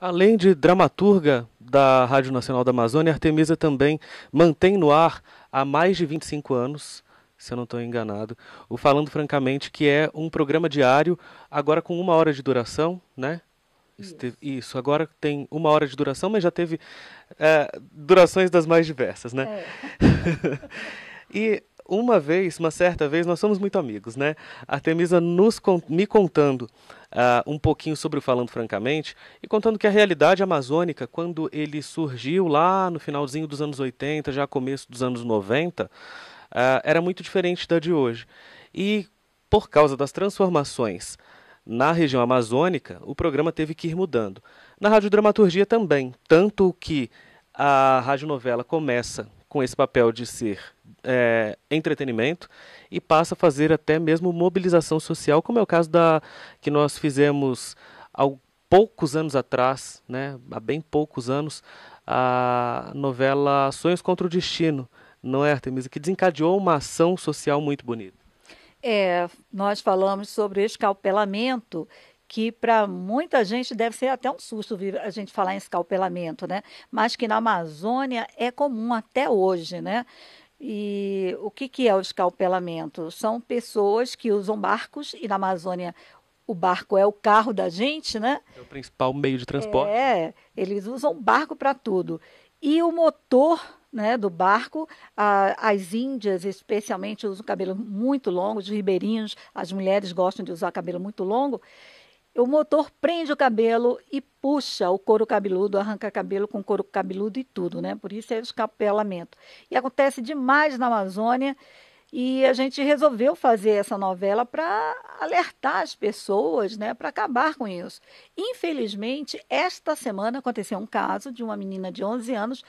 Além de dramaturga da Rádio Nacional da Amazônia, Artemisa também mantém no ar há mais de 25 anos, se eu não estou enganado, o Falando Francamente, que é um programa diário, agora com uma hora de duração, né? Isso, Isso agora tem uma hora de duração, mas já teve é, durações das mais diversas, né? É. e uma vez, uma certa vez, nós somos muito amigos, né? Artemisa nos me contando uh, um pouquinho sobre o Falando Francamente e contando que a realidade amazônica, quando ele surgiu lá no finalzinho dos anos 80, já começo dos anos 90, uh, ah, era muito diferente da de hoje. E por causa das transformações na região amazônica, o programa teve que ir mudando. Na radiodramaturgia também, tanto que a radionovela começa com esse papel de ser é, entretenimento e passa a fazer até mesmo mobilização social, como é o caso da que nós fizemos há poucos anos atrás, né, há bem poucos anos, a novela Sonhos contra o Destino, não é, Artemisa? Que desencadeou uma ação social muito bonita. É, nós falamos sobre escalpelamento, que para muita gente deve ser até um susto a gente falar em escalpelamento, né? Mas que na Amazônia é comum até hoje, né? E o que, que é o escalpelamento? São pessoas que usam barcos, e na Amazônia o barco é o carro da gente, né? É o principal meio de transporte. É, eles usam barco para tudo. E o motor né, do barco, a, as índias especialmente usam cabelo muito longo, os ribeirinhos, as mulheres gostam de usar cabelo muito longo o motor prende o cabelo e puxa o couro cabeludo, arranca cabelo com couro cabeludo e tudo, né? Por isso é o escapelamento. E acontece demais na Amazônia e a gente resolveu fazer essa novela para alertar as pessoas, né, para acabar com isso. Infelizmente, esta semana aconteceu um caso de uma menina de 11 anos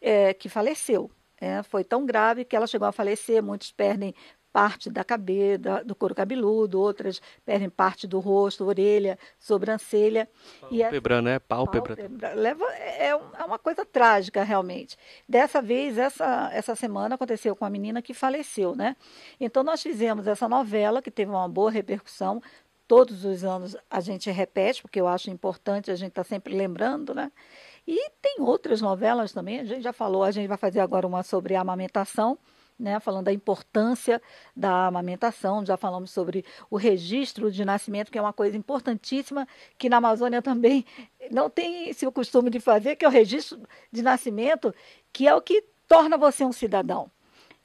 é, que faleceu. É, foi tão grave que ela chegou a falecer, muitos perdem parte da cabeça, do couro cabeludo, outras perdem parte do rosto, orelha, sobrancelha. É pálpebra, e a, né? Pálpebra. pálpebra leva, é, é, é, uma coisa trágica, realmente. Dessa vez, essa, essa semana aconteceu com a menina que faleceu, né? Então, nós fizemos essa novela, que teve uma boa repercussão. Todos os anos a gente repete, porque eu acho importante a gente estar tá sempre lembrando, né? E tem outras novelas também, a gente já falou, a gente vai fazer agora uma sobre amamentação, né, falando da importância da amamentação, já falamos sobre o registro de nascimento, que é uma coisa importantíssima, que na Amazônia também não tem esse costume de fazer, que é o registro de nascimento, que é o que torna você um cidadão.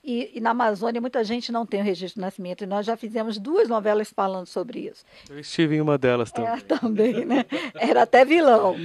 E, e, na Amazônia muita gente não tem o registro de nascimento e nós já fizemos duas novelas falando sobre isso. Eu estive em uma delas é, também. É, também, né? Era até vilão.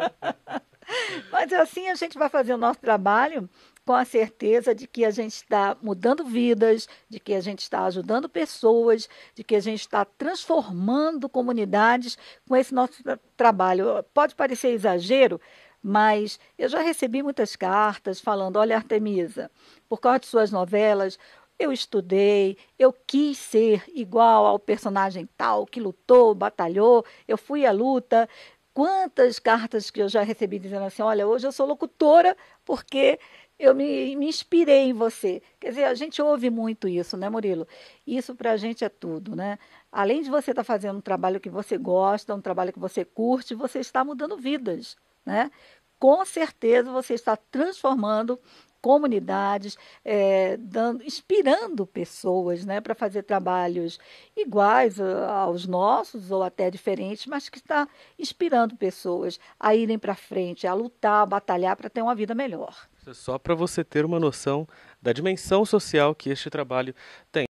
Mas assim a gente vai fazer o nosso trabalho com a certeza de que a gente está mudando vidas, de que a gente está ajudando pessoas, de que a gente está transformando comunidades com esse nosso trabalho. Pode parecer exagero, mas eu já recebi muitas cartas falando: olha, Artemisa, por causa de suas novelas, eu estudei, eu quis ser igual ao personagem tal, que lutou, batalhou, eu fui à luta. Quantas cartas que eu já recebi dizendo assim: olha, hoje eu sou locutora porque eu me, me inspirei em você. Quer dizer, a gente ouve muito isso, né, Murilo? Isso para a gente é tudo, né? Além de você estar tá fazendo um trabalho que você gosta, um trabalho que você curte, você está mudando vidas, né? Com certeza você está transformando comunidades, é, dando, inspirando pessoas né, para fazer trabalhos iguais ah, aos nossos ou até diferentes, mas que está inspirando pessoas a irem para frente, a lutar, a batalhar para ter uma vida melhor só para você ter uma noção da dimensão social que este trabalho tem.